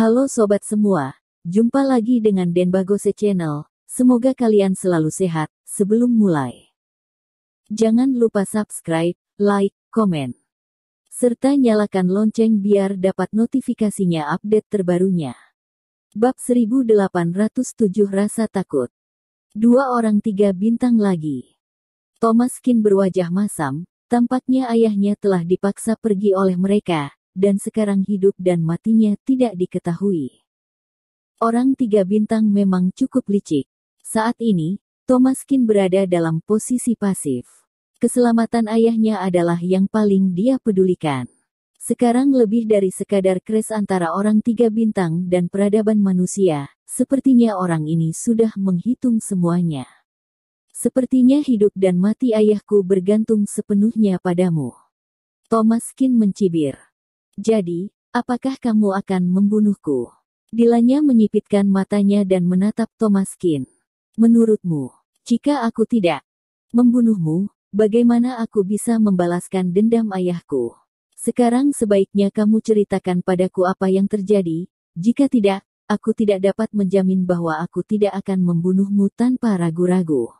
Halo sobat semua, jumpa lagi dengan Den Bagose Channel. Semoga kalian selalu sehat. Sebelum mulai, jangan lupa subscribe, like, komen, serta nyalakan lonceng biar dapat notifikasinya update terbarunya. Bab 1807 Rasa Takut Dua orang tiga bintang lagi. Thomas Kin berwajah masam, tampaknya ayahnya telah dipaksa pergi oleh mereka, dan sekarang hidup dan matinya tidak diketahui. Orang tiga bintang memang cukup licik. Saat ini, Thomas Kin berada dalam posisi pasif. Keselamatan ayahnya adalah yang paling dia pedulikan. Sekarang lebih dari sekadar kres antara orang tiga bintang dan peradaban manusia, sepertinya orang ini sudah menghitung semuanya. Sepertinya hidup dan mati ayahku bergantung sepenuhnya padamu. Thomas Kin mencibir. Jadi, apakah kamu akan membunuhku? Dilanya menyipitkan matanya dan menatap Thomaskin. Menurutmu, jika aku tidak membunuhmu, bagaimana aku bisa membalaskan dendam ayahku? Sekarang sebaiknya kamu ceritakan padaku apa yang terjadi, jika tidak, aku tidak dapat menjamin bahwa aku tidak akan membunuhmu tanpa ragu-ragu.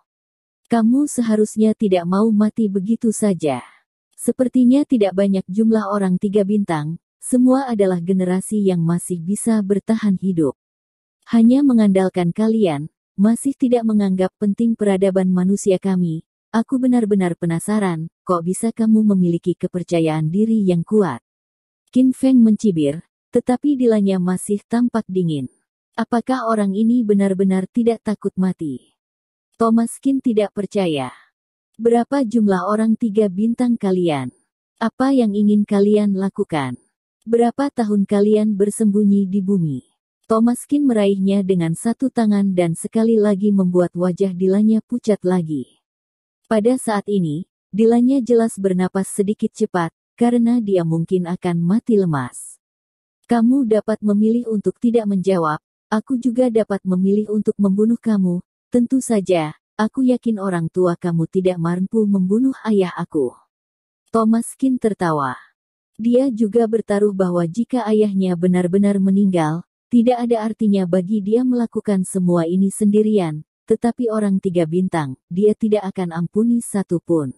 Kamu seharusnya tidak mau mati begitu saja. Sepertinya tidak banyak jumlah orang tiga bintang, semua adalah generasi yang masih bisa bertahan hidup. Hanya mengandalkan kalian, masih tidak menganggap penting peradaban manusia kami. Aku benar-benar penasaran, kok bisa kamu memiliki kepercayaan diri yang kuat? Qin Feng mencibir, tetapi dilanya masih tampak dingin. Apakah orang ini benar-benar tidak takut mati? Thomas Kim tidak percaya. Berapa jumlah orang tiga bintang kalian? Apa yang ingin kalian lakukan? Berapa tahun kalian bersembunyi di bumi? Thomas Kin meraihnya dengan satu tangan dan sekali lagi membuat wajah Dilanya pucat lagi. Pada saat ini, Dilanya jelas bernapas sedikit cepat, karena dia mungkin akan mati lemas. Kamu dapat memilih untuk tidak menjawab, aku juga dapat memilih untuk membunuh kamu, tentu saja, Aku yakin orang tua kamu tidak mampu membunuh ayah aku. Thomas Kin tertawa. Dia juga bertaruh bahwa jika ayahnya benar-benar meninggal, tidak ada artinya bagi dia melakukan semua ini sendirian, tetapi orang tiga bintang, dia tidak akan ampuni satu pun.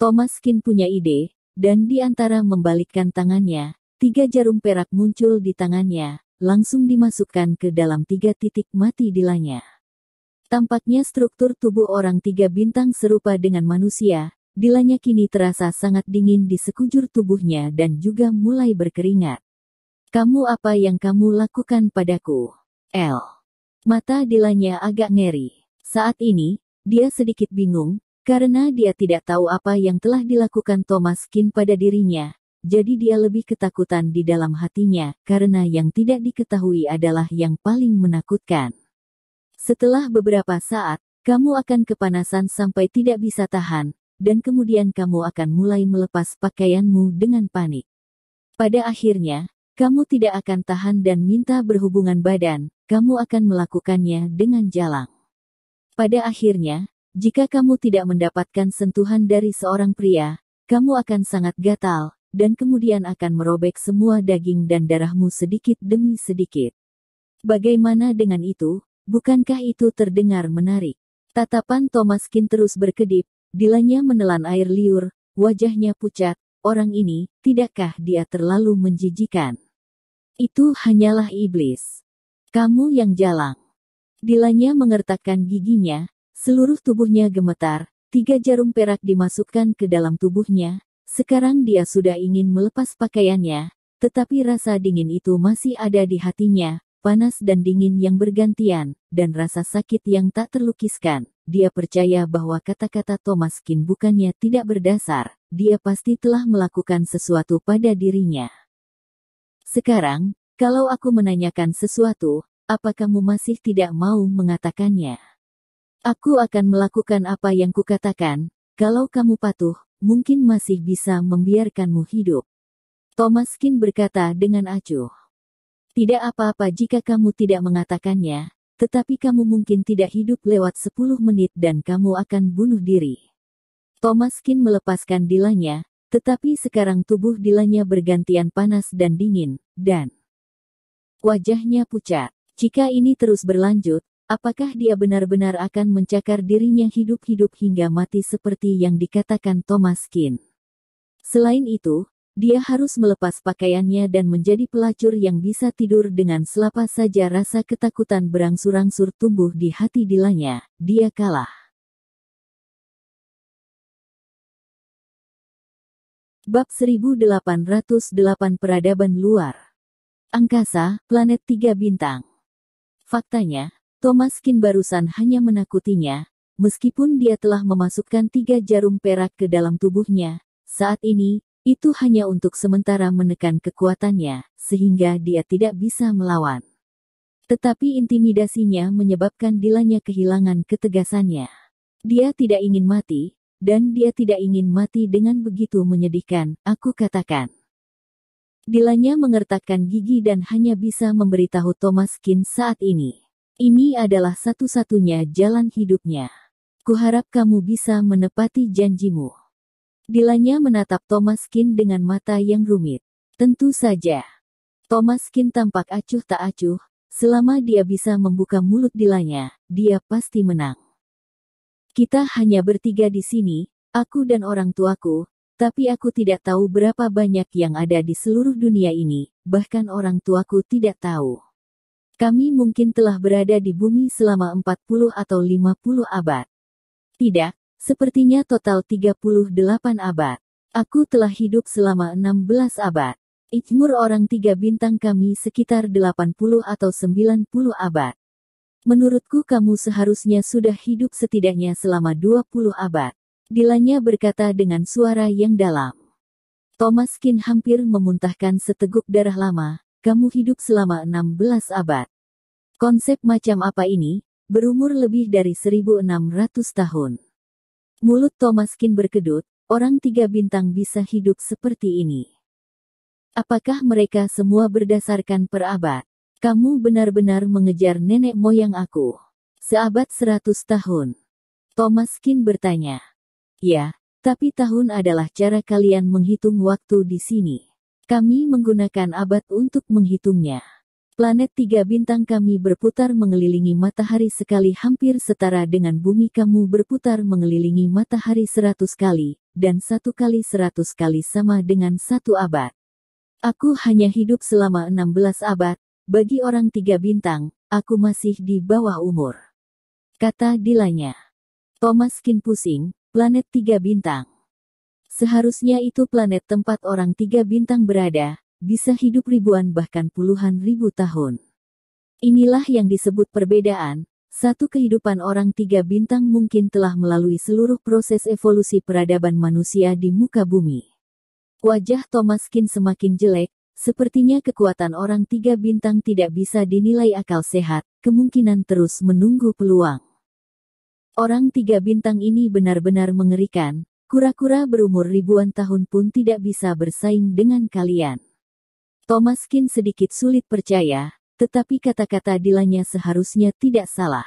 Thomas Kin punya ide, dan di antara membalikkan tangannya, tiga jarum perak muncul di tangannya, langsung dimasukkan ke dalam tiga titik mati dilanya. Tampaknya struktur tubuh orang tiga bintang serupa dengan manusia, bilanya kini terasa sangat dingin di sekujur tubuhnya dan juga mulai berkeringat. Kamu apa yang kamu lakukan padaku? L. Mata Dilanya agak ngeri. Saat ini, dia sedikit bingung, karena dia tidak tahu apa yang telah dilakukan Thomas Kin pada dirinya, jadi dia lebih ketakutan di dalam hatinya, karena yang tidak diketahui adalah yang paling menakutkan. Setelah beberapa saat, kamu akan kepanasan sampai tidak bisa tahan, dan kemudian kamu akan mulai melepas pakaianmu dengan panik. Pada akhirnya, kamu tidak akan tahan dan minta berhubungan badan, kamu akan melakukannya dengan jalan. Pada akhirnya, jika kamu tidak mendapatkan sentuhan dari seorang pria, kamu akan sangat gatal, dan kemudian akan merobek semua daging dan darahmu sedikit demi sedikit. Bagaimana dengan itu? Bukankah itu terdengar menarik? Tatapan Thomas Kin terus berkedip, dilanya menelan air liur, wajahnya pucat, orang ini, tidakkah dia terlalu menjijikan? Itu hanyalah iblis. Kamu yang jalang. Dilanya mengertakkan giginya, seluruh tubuhnya gemetar, tiga jarum perak dimasukkan ke dalam tubuhnya, sekarang dia sudah ingin melepas pakaiannya, tetapi rasa dingin itu masih ada di hatinya, panas dan dingin yang bergantian, dan rasa sakit yang tak terlukiskan. Dia percaya bahwa kata-kata Thomas Kin bukannya tidak berdasar, dia pasti telah melakukan sesuatu pada dirinya. Sekarang, kalau aku menanyakan sesuatu, apa kamu masih tidak mau mengatakannya? Aku akan melakukan apa yang kukatakan, kalau kamu patuh, mungkin masih bisa membiarkanmu hidup. Thomas Kin berkata dengan acuh. Tidak apa-apa jika kamu tidak mengatakannya, tetapi kamu mungkin tidak hidup lewat 10 menit dan kamu akan bunuh diri. Thomas Kin melepaskan dilanya, tetapi sekarang tubuh dilanya bergantian panas dan dingin, dan wajahnya pucat. Jika ini terus berlanjut, apakah dia benar-benar akan mencakar dirinya hidup-hidup hingga mati seperti yang dikatakan Thomas Kin? Selain itu, dia harus melepas pakaiannya dan menjadi pelacur yang bisa tidur dengan selapa saja rasa ketakutan berangsur-angsur tumbuh di hati Dilanya. Dia kalah. Bab 1808 Peradaban Luar Angkasa, Planet Tiga Bintang Faktanya, Thomas Kin barusan hanya menakutinya, meskipun dia telah memasukkan tiga jarum perak ke dalam tubuhnya, saat ini, itu hanya untuk sementara menekan kekuatannya, sehingga dia tidak bisa melawan. Tetapi intimidasinya menyebabkan Dilanya kehilangan ketegasannya. Dia tidak ingin mati, dan dia tidak ingin mati dengan begitu menyedihkan, aku katakan. Dilanya mengertakkan gigi dan hanya bisa memberitahu Thomas Kin saat ini. Ini adalah satu-satunya jalan hidupnya. Kuharap kamu bisa menepati janjimu. Dilanya menatap Thomas Kin dengan mata yang rumit. Tentu saja. Thomas Kin tampak acuh tak acuh, selama dia bisa membuka mulut Dilanya, dia pasti menang. Kita hanya bertiga di sini, aku dan orang tuaku, tapi aku tidak tahu berapa banyak yang ada di seluruh dunia ini, bahkan orang tuaku tidak tahu. Kami mungkin telah berada di bumi selama 40 atau 50 abad. Tidak, Sepertinya total 38 abad. Aku telah hidup selama 16 abad. Ijmur orang tiga bintang kami sekitar 80 atau 90 abad. Menurutku kamu seharusnya sudah hidup setidaknya selama 20 abad. Dilanya berkata dengan suara yang dalam. Thomas Kin hampir memuntahkan seteguk darah lama, kamu hidup selama 16 abad. Konsep macam apa ini, berumur lebih dari 1600 tahun. Mulut Thomas Thomaskin berkedut, orang tiga bintang bisa hidup seperti ini. Apakah mereka semua berdasarkan perabad? Kamu benar-benar mengejar nenek moyang aku. Seabad seratus tahun. Thomas Thomaskin bertanya. Ya, tapi tahun adalah cara kalian menghitung waktu di sini. Kami menggunakan abad untuk menghitungnya. Planet tiga bintang kami berputar mengelilingi matahari sekali hampir setara dengan bumi kamu berputar mengelilingi matahari seratus kali, dan satu kali seratus kali sama dengan satu abad. Aku hanya hidup selama enam belas abad, bagi orang tiga bintang, aku masih di bawah umur. Kata Dilanya. Thomas Kin pusing, planet tiga bintang. Seharusnya itu planet tempat orang tiga bintang berada, bisa hidup ribuan bahkan puluhan ribu tahun. Inilah yang disebut perbedaan, satu kehidupan orang tiga bintang mungkin telah melalui seluruh proses evolusi peradaban manusia di muka bumi. Wajah Thomas Thomaskin semakin jelek, sepertinya kekuatan orang tiga bintang tidak bisa dinilai akal sehat, kemungkinan terus menunggu peluang. Orang tiga bintang ini benar-benar mengerikan, kura-kura berumur ribuan tahun pun tidak bisa bersaing dengan kalian. Thomas Kin sedikit sulit percaya, tetapi kata-kata Dilanya seharusnya tidak salah.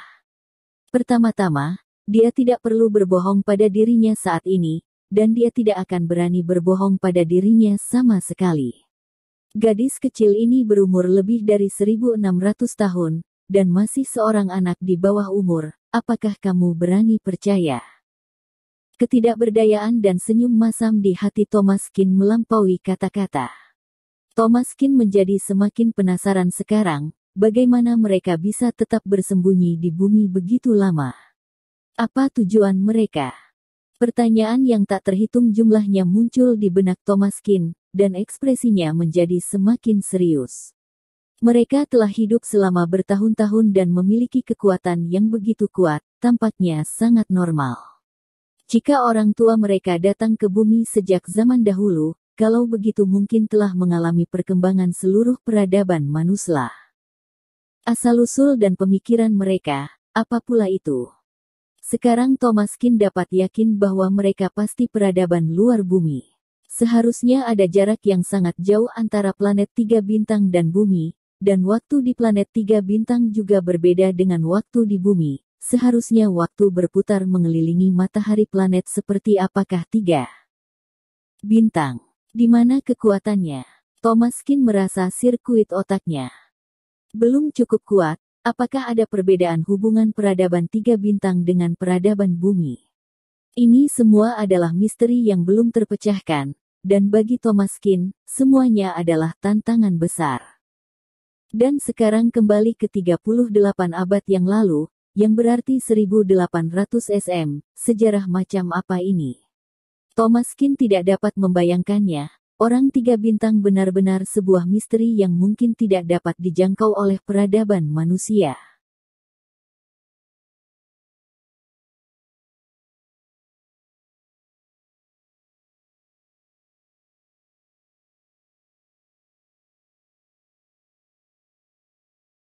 Pertama-tama, dia tidak perlu berbohong pada dirinya saat ini, dan dia tidak akan berani berbohong pada dirinya sama sekali. Gadis kecil ini berumur lebih dari 1600 tahun, dan masih seorang anak di bawah umur, apakah kamu berani percaya? Ketidakberdayaan dan senyum masam di hati Thomas Kin melampaui kata-kata. Thomas Kin menjadi semakin penasaran sekarang, bagaimana mereka bisa tetap bersembunyi di bumi begitu lama. Apa tujuan mereka? Pertanyaan yang tak terhitung jumlahnya muncul di benak Thomas Kin, dan ekspresinya menjadi semakin serius. Mereka telah hidup selama bertahun-tahun dan memiliki kekuatan yang begitu kuat, tampaknya sangat normal. Jika orang tua mereka datang ke bumi sejak zaman dahulu, kalau begitu mungkin telah mengalami perkembangan seluruh peradaban manusia. Asal-usul dan pemikiran mereka, apa pula itu. Sekarang Thomas Kin dapat yakin bahwa mereka pasti peradaban luar bumi. Seharusnya ada jarak yang sangat jauh antara planet tiga bintang dan bumi, dan waktu di planet tiga bintang juga berbeda dengan waktu di bumi. Seharusnya waktu berputar mengelilingi matahari planet seperti apakah tiga bintang. Di mana kekuatannya? Thomaskin merasa sirkuit otaknya belum cukup kuat. Apakah ada perbedaan hubungan peradaban tiga bintang dengan peradaban bumi? Ini semua adalah misteri yang belum terpecahkan, dan bagi Thomaskin, semuanya adalah tantangan besar. Dan sekarang kembali ke 38 abad yang lalu, yang berarti 1800 SM, sejarah macam apa ini? Thomas Kin tidak dapat membayangkannya. Orang tiga bintang benar-benar sebuah misteri yang mungkin tidak dapat dijangkau oleh peradaban manusia.